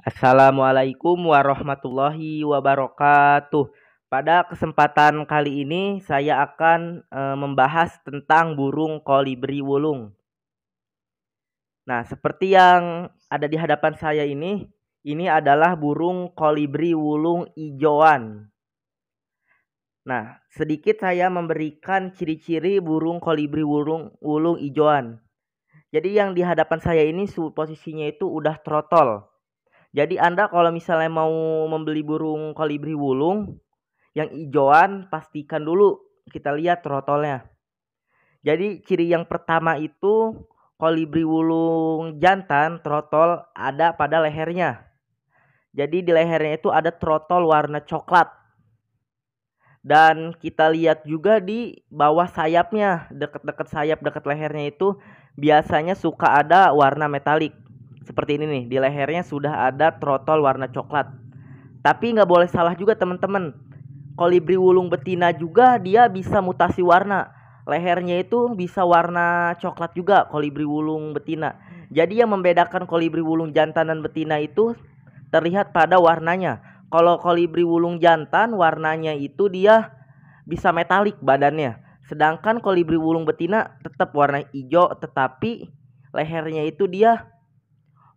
Assalamualaikum warahmatullahi wabarakatuh. Pada kesempatan kali ini saya akan e, membahas tentang burung kolibri wulung. Nah, seperti yang ada di hadapan saya ini, ini adalah burung kolibri wulung ijoan. Nah, sedikit saya memberikan ciri-ciri burung kolibri wulung wulung ijoan. Jadi yang di hadapan saya ini posisinya itu udah trotol. Jadi Anda kalau misalnya mau membeli burung kolibri wulung yang hijauan pastikan dulu kita lihat trotolnya. Jadi ciri yang pertama itu kolibri wulung jantan trotol ada pada lehernya. Jadi di lehernya itu ada trotol warna coklat. Dan kita lihat juga di bawah sayapnya, deket-deket sayap, deket lehernya itu biasanya suka ada warna metalik seperti ini nih di lehernya sudah ada trotol warna coklat tapi nggak boleh salah juga teman-teman kolibri wulung betina juga dia bisa mutasi warna lehernya itu bisa warna coklat juga kolibri wulung betina jadi yang membedakan kolibri wulung jantan dan betina itu terlihat pada warnanya kalau kolibri wulung jantan warnanya itu dia bisa metalik badannya sedangkan kolibri wulung betina tetap warna hijau tetapi lehernya itu dia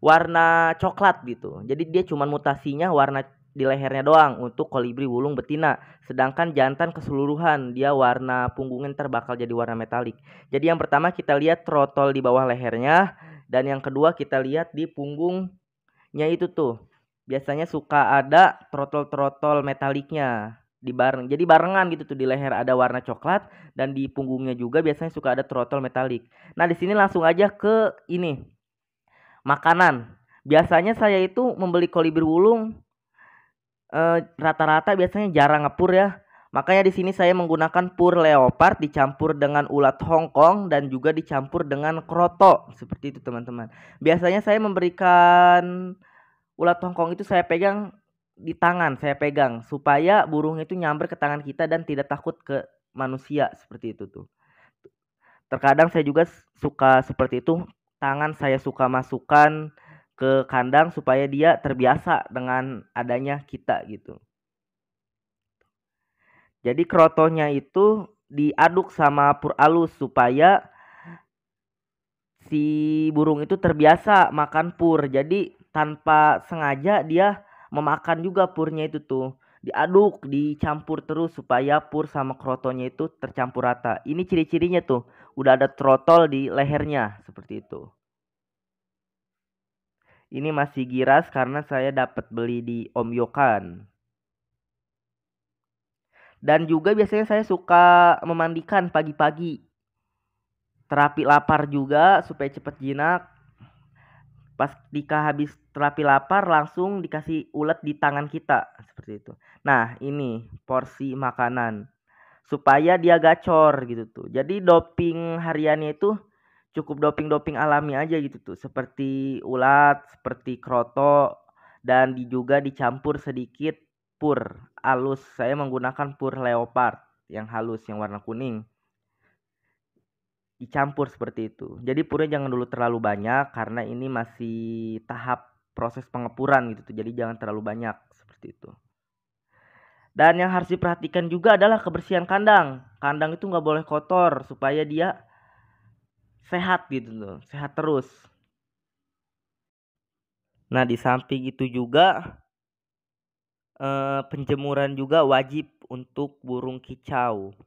warna coklat gitu. Jadi dia cuma mutasinya warna di lehernya doang untuk kolibri wulung betina. Sedangkan jantan keseluruhan dia warna punggungnya terbakal jadi warna metalik. Jadi yang pertama kita lihat trotol di bawah lehernya dan yang kedua kita lihat di punggungnya itu tuh. Biasanya suka ada trotol-trotol metaliknya di bareng. Jadi barengan gitu tuh di leher ada warna coklat dan di punggungnya juga biasanya suka ada trotol metalik. Nah, di sini langsung aja ke ini Makanan. Biasanya saya itu membeli kolibri wulung eh, rata-rata e, biasanya jarang ngepur ya. Makanya di sini saya menggunakan pur leopard dicampur dengan ulat Hongkong dan juga dicampur dengan kroto seperti itu teman-teman. Biasanya saya memberikan ulat Hongkong itu saya pegang di tangan, saya pegang supaya burung itu nyamber ke tangan kita dan tidak takut ke manusia seperti itu tuh. Terkadang saya juga suka seperti itu tangan saya suka masukkan ke kandang supaya dia terbiasa dengan adanya kita gitu. Jadi krotonya itu diaduk sama pur alus supaya si burung itu terbiasa makan pur. Jadi tanpa sengaja dia memakan juga purnya itu tuh diaduk, dicampur terus supaya pur sama krotonya itu tercampur rata. Ini ciri-cirinya tuh, udah ada trotol di lehernya seperti itu. Ini masih giras karena saya dapat beli di Om Yokan. Dan juga biasanya saya suka memandikan pagi-pagi. Terapi lapar juga supaya cepat jinak pas Dika habis terapi lapar langsung dikasih ulet di tangan kita seperti itu. Nah, ini porsi makanan supaya dia gacor gitu tuh. Jadi doping hariannya itu cukup doping-doping alami aja gitu tuh, seperti ulat, seperti kroto dan juga dicampur sedikit pur halus. Saya menggunakan pur leopard yang halus yang warna kuning dicampur seperti itu. Jadi purnya jangan dulu terlalu banyak karena ini masih tahap proses pengepuran gitu. Jadi jangan terlalu banyak seperti itu. Dan yang harus diperhatikan juga adalah kebersihan kandang. Kandang itu nggak boleh kotor supaya dia sehat gitu tuh, sehat terus. Nah di samping itu juga eh, penjemuran juga wajib untuk burung kicau.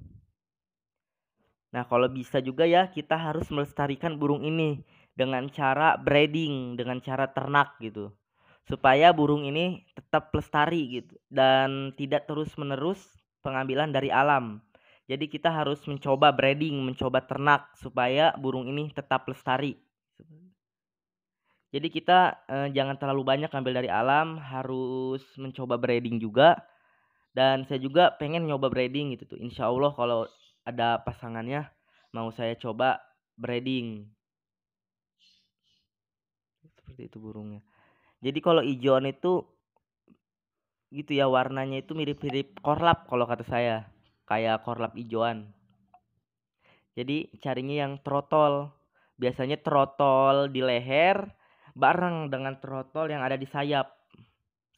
Nah, kalau bisa juga ya kita harus melestarikan burung ini dengan cara breeding, dengan cara ternak gitu. Supaya burung ini tetap lestari gitu dan tidak terus-menerus pengambilan dari alam. Jadi kita harus mencoba breeding, mencoba ternak supaya burung ini tetap lestari. Jadi kita eh, jangan terlalu banyak ambil dari alam, harus mencoba breeding juga. Dan saya juga pengen nyoba breeding gitu tuh. Insya Allah kalau ada pasangannya mau saya coba breeding seperti itu burungnya jadi kalau ijon itu gitu ya warnanya itu mirip-mirip korlap kalau kata saya kayak korlap ijoan jadi carinya yang trotol biasanya trotol di leher bareng dengan trotol yang ada di sayap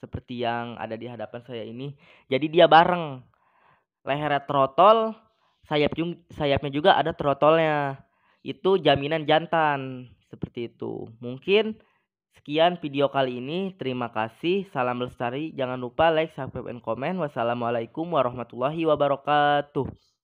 seperti yang ada di hadapan saya ini jadi dia bareng leher trotol sayap sayapnya juga ada trotolnya. Itu jaminan jantan seperti itu. Mungkin sekian video kali ini. Terima kasih. Salam lestari. Jangan lupa like, subscribe, and komen. Wassalamualaikum warahmatullahi wabarakatuh.